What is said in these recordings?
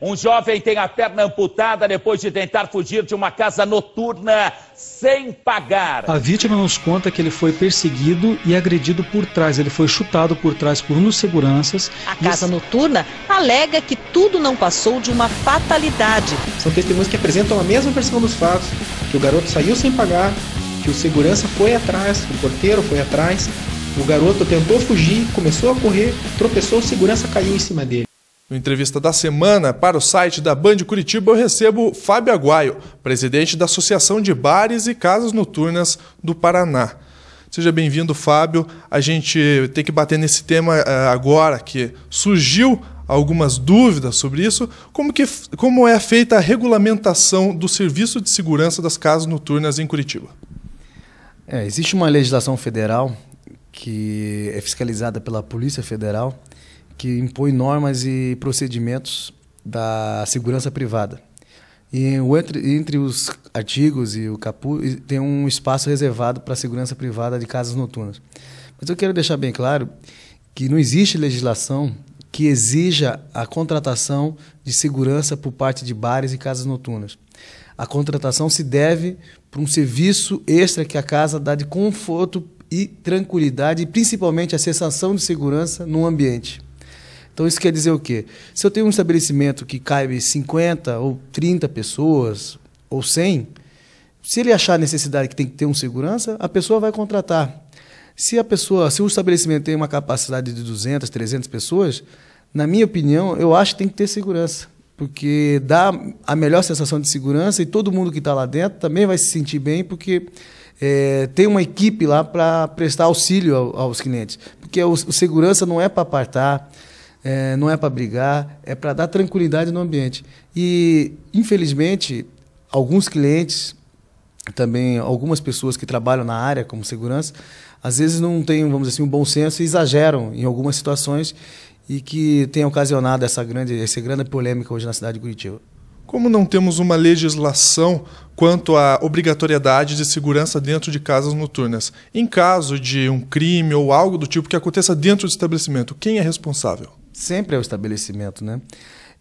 Um jovem tem a perna amputada depois de tentar fugir de uma casa noturna sem pagar. A vítima nos conta que ele foi perseguido e agredido por trás. Ele foi chutado por trás por um dos seguranças. A casa noturna alega que tudo não passou de uma fatalidade. São testemunhas que apresentam a mesma versão dos fatos: que o garoto saiu sem pagar, que o segurança foi atrás, o porteiro foi atrás. O garoto tentou fugir, começou a correr, tropeçou, o segurança caiu em cima dele. No entrevista da semana para o site da Band Curitiba, eu recebo Fábio Aguaio, presidente da Associação de Bares e Casas Noturnas do Paraná. Seja bem-vindo, Fábio. A gente tem que bater nesse tema eh, agora que surgiu algumas dúvidas sobre isso, como, que, como é feita a regulamentação do serviço de segurança das casas noturnas em Curitiba. É, existe uma legislação federal que é fiscalizada pela Polícia Federal que impõe normas e procedimentos da segurança privada. E entre, entre os artigos e o capu tem um espaço reservado para a segurança privada de casas noturnas. Mas eu quero deixar bem claro que não existe legislação que exija a contratação de segurança por parte de bares e casas noturnas. A contratação se deve para um serviço extra que a casa dá de conforto e tranquilidade, principalmente a sensação de segurança no ambiente. Então isso quer dizer o quê? Se eu tenho um estabelecimento que caibe 50 ou 30 pessoas ou 100, se ele achar necessidade que tem que ter um segurança, a pessoa vai contratar. Se a pessoa, se o estabelecimento tem uma capacidade de 200, 300 pessoas, na minha opinião, eu acho que tem que ter segurança, porque dá a melhor sensação de segurança e todo mundo que está lá dentro também vai se sentir bem, porque é, tem uma equipe lá para prestar auxílio aos clientes, porque o, o segurança não é para apartar é, não é para brigar, é para dar tranquilidade no ambiente. E, infelizmente, alguns clientes, também algumas pessoas que trabalham na área como segurança, às vezes não têm, vamos dizer assim, um bom senso e exageram em algumas situações e que tem ocasionado essa grande, essa grande polêmica hoje na cidade de Curitiba. Como não temos uma legislação quanto à obrigatoriedade de segurança dentro de casas noturnas, em caso de um crime ou algo do tipo que aconteça dentro do estabelecimento, quem é responsável? sempre é o estabelecimento, né?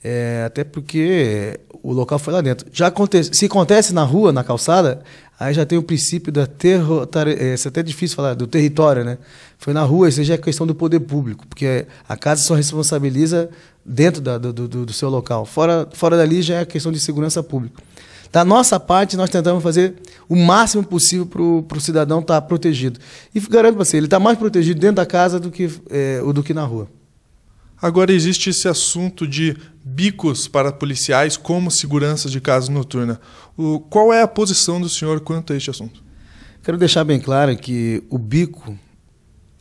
É, até porque o local foi lá dentro. Já acontece, se acontece na rua, na calçada, aí já tem o princípio da terro, é, isso é até difícil falar do território, né? Foi na rua, isso já é questão do poder público, porque a casa só responsabiliza dentro da, do, do, do, seu local. Fora, fora dali já é questão de segurança pública. Da nossa parte, nós tentamos fazer o máximo possível para o cidadão estar tá protegido. E garanto para você, ele está mais protegido dentro da casa do que, é, do que na rua. Agora existe esse assunto de bicos para policiais como segurança de casa noturna. O, qual é a posição do senhor quanto a este assunto? Quero deixar bem claro que o bico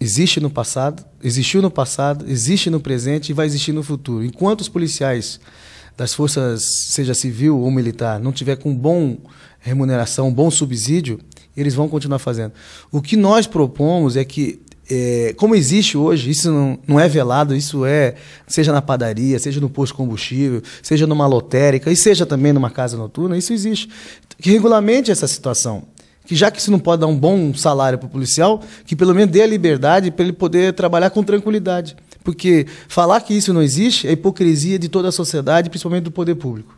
existe no passado, existiu no passado, existe no presente e vai existir no futuro. Enquanto os policiais das forças, seja civil ou militar, não tiver com bom remuneração, bom subsídio, eles vão continuar fazendo. O que nós propomos é que é, como existe hoje, isso não, não, é velado, isso é, seja na padaria, seja no posto de combustível, seja numa lotérica e seja também numa casa noturna, isso existe. Que regulamente essa situação. Que já que se não pode dar um bom salário para o policial, que pelo menos dê a liberdade para ele poder trabalhar com tranquilidade. Porque falar que isso não existe é hipocrisia de toda a sociedade, principalmente do poder público.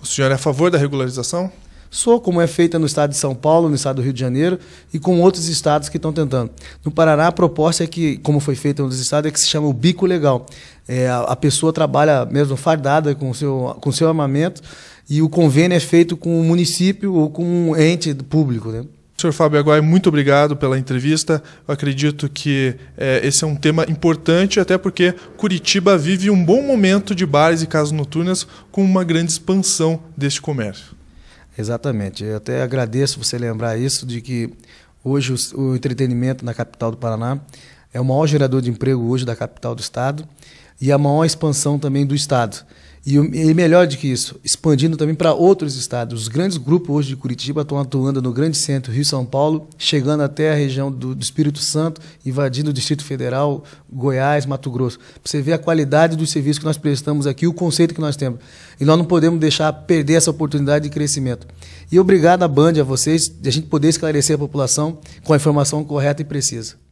O senhor é a favor da regularização? Sou, como é feita no estado de São Paulo, no estado do Rio de Janeiro e com outros estados que estão tentando. No Paraná, a proposta é que, como foi feita em dos estados, é que se chama o bico legal. É, a, a, pessoa trabalha mesmo fardada com seu, com seu armamento e o convênio é feito com o município ou com um ente público. Né? Senhor Fábio Aguai, muito obrigado pela entrevista. Eu acredito que é, esse é um tema importante, até porque Curitiba vive um bom momento de bares e casas noturnas com uma grande expansão deste comércio. Exatamente. Eu até agradeço você lembrar isso, de que hoje o, o entretenimento na capital do Paraná é o maior gerador de emprego hoje da capital do estado e a maior expansão também do estado. E, e melhor do que isso, expandindo também para outros estados. Os grandes grupos hoje de Curitiba estão atuando no grande centro, Rio São Paulo, chegando até a região do, do Espírito Santo, invadindo o Distrito Federal, Goiás, Mato Grosso. Para você ver a qualidade do serviço que nós prestamos aqui, o conceito que nós temos. E nós não podemos deixar perder essa oportunidade de crescimento. E obrigado à Band, a vocês, de a gente poder esclarecer a população com a informação correta e precisa.